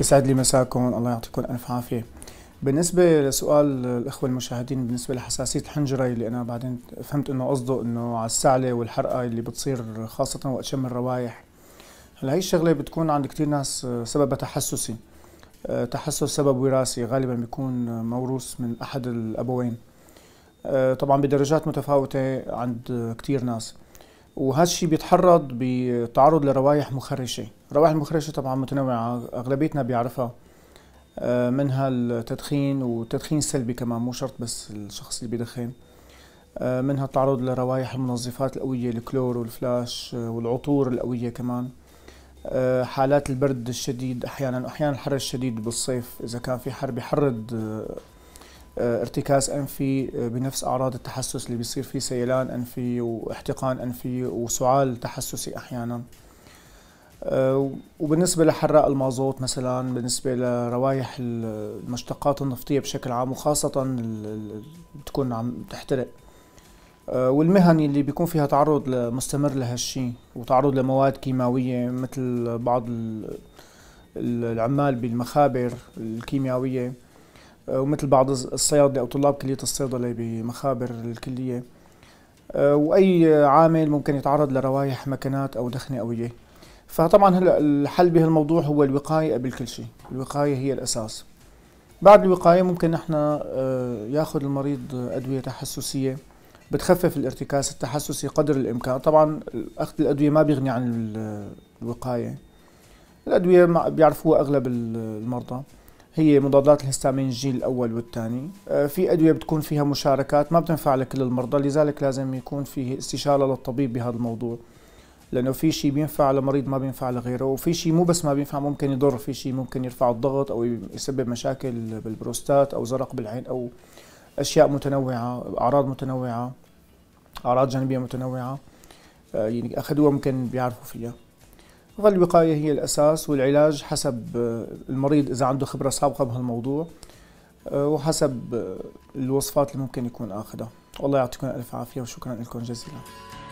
يسعد لي مساكم الله يعطيكم الف عافيه بالنسبه لسؤال الاخوه المشاهدين بالنسبه لحساسيه الحنجره اللي انا بعدين فهمت انه قصده انه على السعله والحرقه اللي بتصير خاصه وقت شم الروايح هلا هي الشغله بتكون عند كثير ناس سببها تحسسي آه، تحسس سبب وراثي غالبا بيكون موروث من احد الابوين آه، طبعا بدرجات متفاوته عند كثير ناس وهذا الشيء بيتحرض بتعرض لروائح مخرشه الروائح المخرشه طبعا متنوعه اغلبيتنا بيعرفها آه، منها التدخين والتدخين السلبي كمان مو شرط بس الشخص اللي بيدخن آه، منها التعرض لروائح المنظفات القوية الكلور والفلاش آه، والعطور القوية كمان حالات البرد الشديد أحيانا واحيانا الحر الشديد بالصيف إذا كان في حر بيحرض آه، ارتكاز انفي آه، بنفس اعراض التحسس اللي بيصير فيه سيلان انفي واحتقان انفي وسعال تحسسي احيانا آه، وبالنسبه لحراق المازوت مثلا بالنسبه لروائح المشتقات النفطيه بشكل عام وخاصه اللي بتكون عم تحترق والمهن اللي بيكون فيها تعرض مستمر لهالشيء وتعرض لمواد كيماويه مثل بعض العمال بالمخابر الكيميائيه آه، ومثل بعض الصيادله او طلاب كليه الصيدله بمخابر الكليه آه، واي عامل ممكن يتعرض لروائح مكنات او دخنه قويه فطبعا هلا الحل بهالموضوع هو الوقايه قبل كل شيء الوقايه هي الاساس بعد الوقايه ممكن نحن آه، ياخذ المريض ادويه تحسسيه بتخفف الارتكاز التحسسي قدر الامكان طبعا اخذ الادويه ما بيغني عن الوقايه الادويه بيعرفوها اغلب المرضى هي مضادات الهستامين الجيل الاول والثاني آه، في ادويه بتكون فيها مشاركات ما بتنفع لكل المرضى لذلك لازم يكون في استشاره للطبيب بهذا الموضوع لانه في شيء بينفع لمريض ما بينفع لغيره وفي شيء مو بس ما بينفع ممكن يضر في شيء ممكن يرفع الضغط او يسبب مشاكل بالبروستات او زرق بالعين او اشياء متنوعه اعراض متنوعه اعراض جانبيه متنوعه آه، يعني اخذوها ممكن بيعرفوا فيها ظل الوقاية هي الأساس والعلاج حسب آه، المريض إذا عنده خبرة سابقة بهالموضوع آه، وحسب آه، الوصفات اللي ممكن يكون آخذها والله يعطيكم ألف عافية وشكرا لكم جزيلا